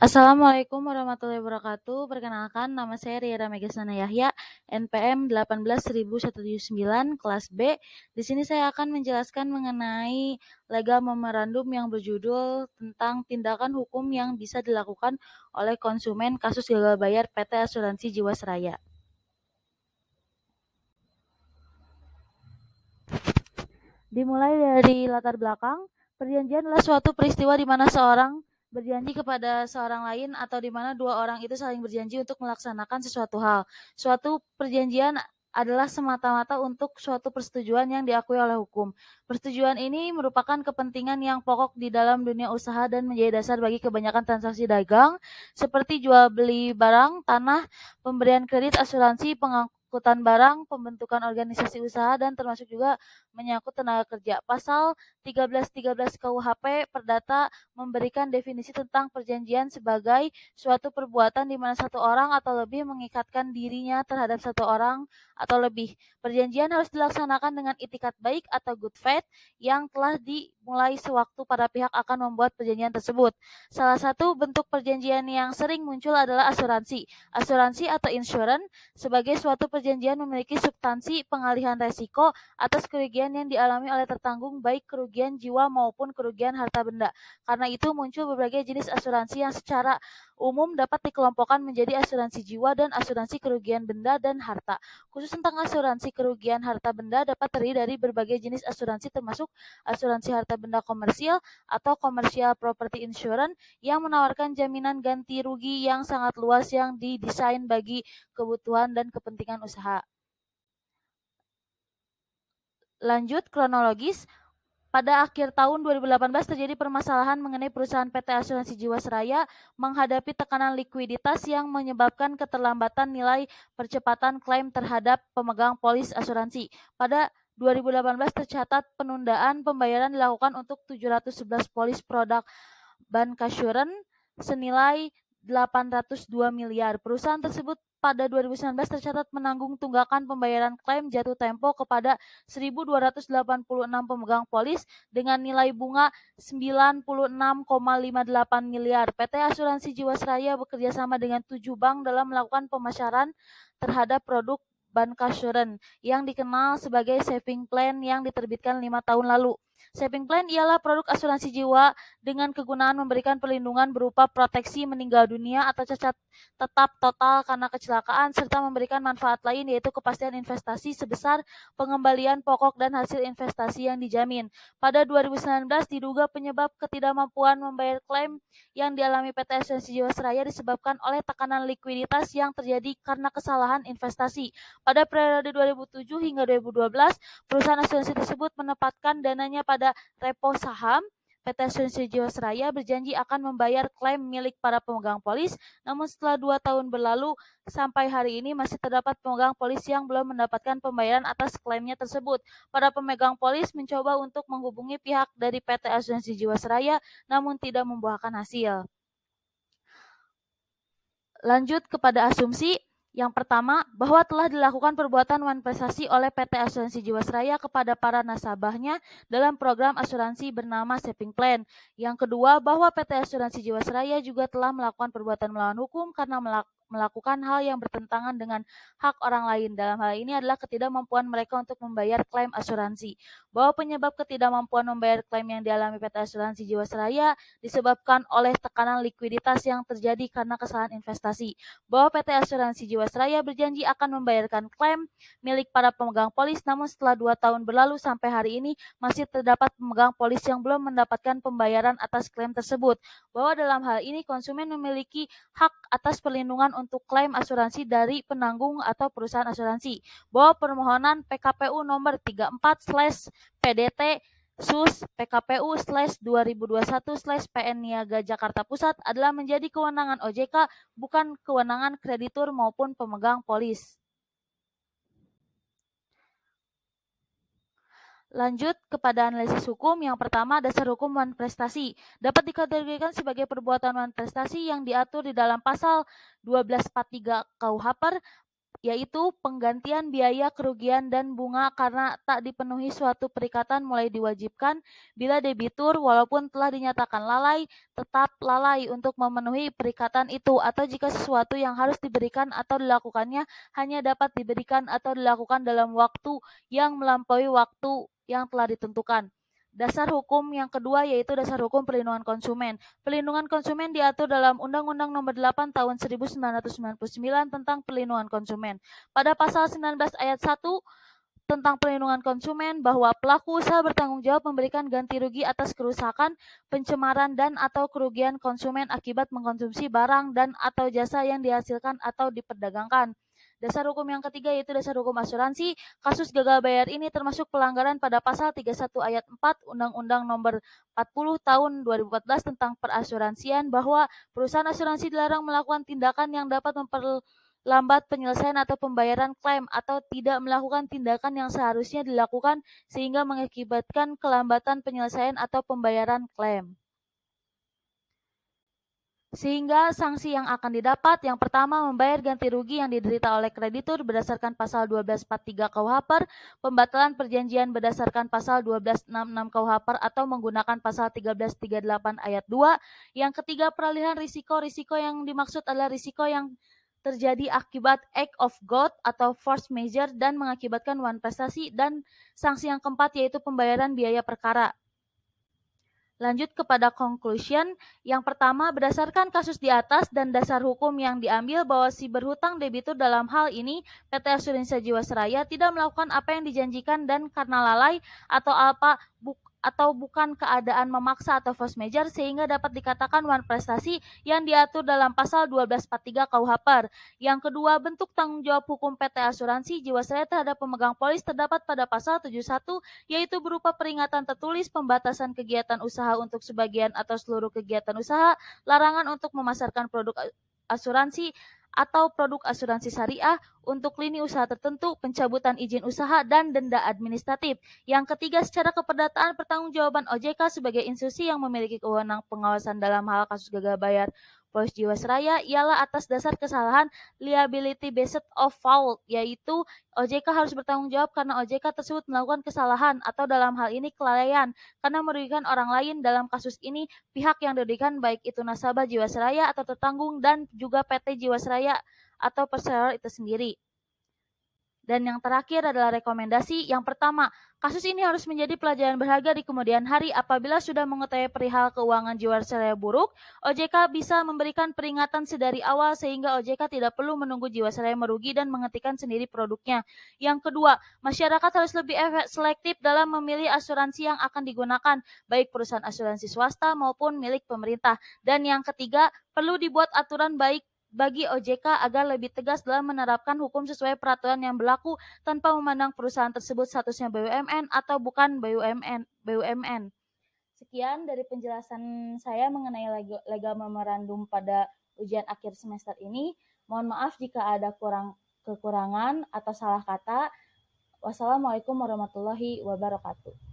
Assalamualaikum warahmatullahi wabarakatuh. Perkenalkan, nama saya Riera Megasana Yahya, NPM 18179, kelas B. Di sini saya akan menjelaskan mengenai legal memorandum yang berjudul tentang tindakan hukum yang bisa dilakukan oleh konsumen kasus gagal bayar PT Asuransi Jiwasraya. Dimulai dari latar belakang, perjanjian adalah suatu peristiwa di mana seorang berjanji kepada seorang lain atau di mana dua orang itu saling berjanji untuk melaksanakan sesuatu hal. Suatu perjanjian adalah semata-mata untuk suatu persetujuan yang diakui oleh hukum. Persetujuan ini merupakan kepentingan yang pokok di dalam dunia usaha dan menjadi dasar bagi kebanyakan transaksi dagang seperti jual beli barang, tanah, pemberian kredit, asuransi, pengangkutan pengangkutan barang, pembentukan organisasi usaha dan termasuk juga menyangkut tenaga kerja. Pasal 1313 KUHP Perdata memberikan definisi tentang perjanjian sebagai suatu perbuatan di mana satu orang atau lebih mengikatkan dirinya terhadap satu orang atau lebih. Perjanjian harus dilaksanakan dengan itikat baik atau good faith yang telah dimulai sewaktu para pihak akan membuat perjanjian tersebut. Salah satu bentuk perjanjian yang sering muncul adalah asuransi. Asuransi atau insurance sebagai suatu perjanjian perjanjian memiliki substansi pengalihan resiko atas kerugian yang dialami oleh tertanggung baik kerugian jiwa maupun kerugian harta benda. Karena itu muncul berbagai jenis asuransi yang secara umum dapat dikelompokkan menjadi asuransi jiwa dan asuransi kerugian benda dan harta. Khusus tentang asuransi kerugian harta benda dapat terdiri dari berbagai jenis asuransi termasuk asuransi harta benda komersial atau commercial property insurance yang menawarkan jaminan ganti rugi yang sangat luas yang didesain bagi kebutuhan dan kepentingan usaha. Lanjut kronologis, pada akhir tahun 2018 terjadi permasalahan mengenai perusahaan PT Asuransi Jiwasraya menghadapi tekanan likuiditas yang menyebabkan keterlambatan nilai percepatan klaim terhadap pemegang polis asuransi. Pada 2018 tercatat penundaan pembayaran dilakukan untuk 711 polis produk bank Bancassurance senilai 802 miliar. Perusahaan tersebut pada 2019 tercatat menanggung tunggakan pembayaran klaim jatuh tempo kepada 1.286 pemegang polis dengan nilai bunga 96,58 miliar. PT Asuransi Jiwasraya bekerjasama dengan tujuh bank dalam melakukan pemasaran terhadap produk bank asuransi yang dikenal sebagai saving plan yang diterbitkan lima tahun lalu. Saving plan ialah produk asuransi jiwa dengan kegunaan memberikan perlindungan berupa proteksi meninggal dunia atau cacat tetap total karena kecelakaan serta memberikan manfaat lain yaitu kepastian investasi sebesar pengembalian pokok dan hasil investasi yang dijamin. Pada 2019 diduga penyebab ketidakmampuan membayar klaim yang dialami PT Asuransi Jiwa Seraya disebabkan oleh tekanan likuiditas yang terjadi karena kesalahan investasi. Pada periode 2007 hingga 2012, perusahaan asuransi tersebut menempatkan dananya pada repo saham PT Asuransi Jiwasraya berjanji akan membayar klaim milik para pemegang polis, namun setelah dua tahun berlalu, sampai hari ini masih terdapat pemegang polis yang belum mendapatkan pembayaran atas klaimnya tersebut. Para pemegang polis mencoba untuk menghubungi pihak dari PT Asuransi Jiwasraya, namun tidak membuahkan hasil. Lanjut kepada asumsi, yang pertama, bahwa telah dilakukan perbuatan manifestasi oleh PT Asuransi Jiwasraya kepada para nasabahnya dalam program asuransi bernama Saving Plan. Yang kedua, bahwa PT Asuransi Jiwasraya juga telah melakukan perbuatan melawan hukum karena melakukan hal yang bertentangan dengan hak orang lain. Dalam hal ini adalah ketidakmampuan mereka untuk membayar klaim asuransi. Bahwa penyebab ketidakmampuan membayar klaim yang dialami PT Asuransi Jiwasraya disebabkan oleh tekanan likuiditas yang terjadi karena kesalahan investasi. Bahwa PT Asuransi Jiwasraya berjanji akan membayarkan klaim milik para pemegang polis, namun setelah dua tahun berlalu sampai hari ini masih terdapat pemegang polis yang belum mendapatkan pembayaran atas klaim tersebut. Bahwa dalam hal ini konsumen memiliki hak atas perlindungan untuk klaim asuransi dari penanggung atau perusahaan asuransi bahwa permohonan PKPU nomor 34/PDT Sus PKPU slash 2021 slash PN Niaga Jakarta Pusat adalah menjadi kewenangan OJK bukan kewenangan kreditur maupun pemegang polis. Lanjut kepada analisis hukum. Yang pertama, dasar hukum prestasi dapat dikategorikan sebagai perbuatan prestasi yang diatur di dalam pasal 1243 KUHP yaitu penggantian biaya kerugian dan bunga karena tak dipenuhi suatu perikatan mulai diwajibkan bila debitur walaupun telah dinyatakan lalai tetap lalai untuk memenuhi perikatan itu atau jika sesuatu yang harus diberikan atau dilakukannya hanya dapat diberikan atau dilakukan dalam waktu yang melampaui waktu yang telah ditentukan. Dasar hukum yang kedua yaitu dasar hukum perlindungan konsumen. Perlindungan konsumen diatur dalam Undang-Undang Nomor 8 Tahun 1999 tentang Perlindungan Konsumen. Pada pasal 19 ayat 1 tentang perlindungan konsumen bahwa pelaku usaha bertanggung jawab memberikan ganti rugi atas kerusakan, pencemaran dan atau kerugian konsumen akibat mengkonsumsi barang dan atau jasa yang dihasilkan atau diperdagangkan. Dasar hukum yang ketiga yaitu dasar hukum asuransi. Kasus gagal bayar ini termasuk pelanggaran pada pasal 31 ayat 4 Undang-Undang Nomor 40 tahun 2014 tentang perasuransian bahwa perusahaan asuransi dilarang melakukan tindakan yang dapat memper lambat penyelesaian atau pembayaran klaim atau tidak melakukan tindakan yang seharusnya dilakukan sehingga mengakibatkan kelambatan penyelesaian atau pembayaran klaim. Sehingga sanksi yang akan didapat yang pertama membayar ganti rugi yang diderita oleh kreditur berdasarkan pasal 1243 KUHP, pembatalan perjanjian berdasarkan pasal 1266 KUHP atau menggunakan pasal 1338 ayat 2. Yang ketiga peralihan risiko, risiko yang dimaksud adalah risiko yang terjadi akibat act of God atau force major dan mengakibatkan one prestasi dan sanksi yang keempat yaitu pembayaran biaya perkara. Lanjut kepada conclusion. Yang pertama, berdasarkan kasus di atas dan dasar hukum yang diambil bahwa si berhutang debitur dalam hal ini PT Asuransi Jiwasraya tidak melakukan apa yang dijanjikan dan karena lalai atau apa buk, atau bukan keadaan memaksa atau force major sehingga dapat dikatakan one prestasi yang diatur dalam pasal 1243 KUHP. Yang kedua, bentuk tanggung jawab hukum PT Asuransi Jiwasraya terhadap pemegang polis terdapat pada pasal 71 yaitu berupa peringatan tertulis, pembatasan kegiatan usaha untuk sebagian atau seluruh kegiatan usaha, larangan untuk memasarkan produk asuransi, atau produk asuransi syariah untuk lini usaha tertentu, pencabutan izin usaha, dan denda administratif. Yang ketiga, secara keperdataan pertanggungjawaban OJK sebagai institusi yang memiliki kewenangan pengawasan dalam hal kasus gagal bayar Polis Jiwasraya ialah atas dasar kesalahan liability based of fault, yaitu OJK harus bertanggung jawab karena OJK tersebut melakukan kesalahan atau dalam hal ini kelalaian karena merugikan orang lain dalam kasus ini pihak yang dirugikan baik itu nasabah Jiwasraya atau tertanggung dan juga PT Jiwasraya atau perseroan itu sendiri. Dan yang terakhir adalah rekomendasi. Yang pertama, kasus ini harus menjadi pelajaran berharga di kemudian hari apabila sudah mengetahui perihal keuangan jiwasraya buruk, OJK bisa memberikan peringatan sedari awal sehingga OJK tidak perlu menunggu jiwasraya merugi dan menghentikan sendiri produknya. Yang kedua, masyarakat harus lebih selektif dalam memilih asuransi yang akan digunakan, baik perusahaan asuransi swasta maupun milik pemerintah. Dan yang ketiga, perlu dibuat aturan baik bagi OJK agar lebih tegas dalam menerapkan hukum sesuai peraturan yang berlaku tanpa memandang perusahaan tersebut statusnya BUMN atau bukan BUMN. BUMN. Sekian dari penjelasan saya mengenai legal memorandum pada ujian akhir semester ini. Mohon maaf jika ada kurang kekurangan atau salah kata. Wassalamualaikum warahmatullahi wabarakatuh.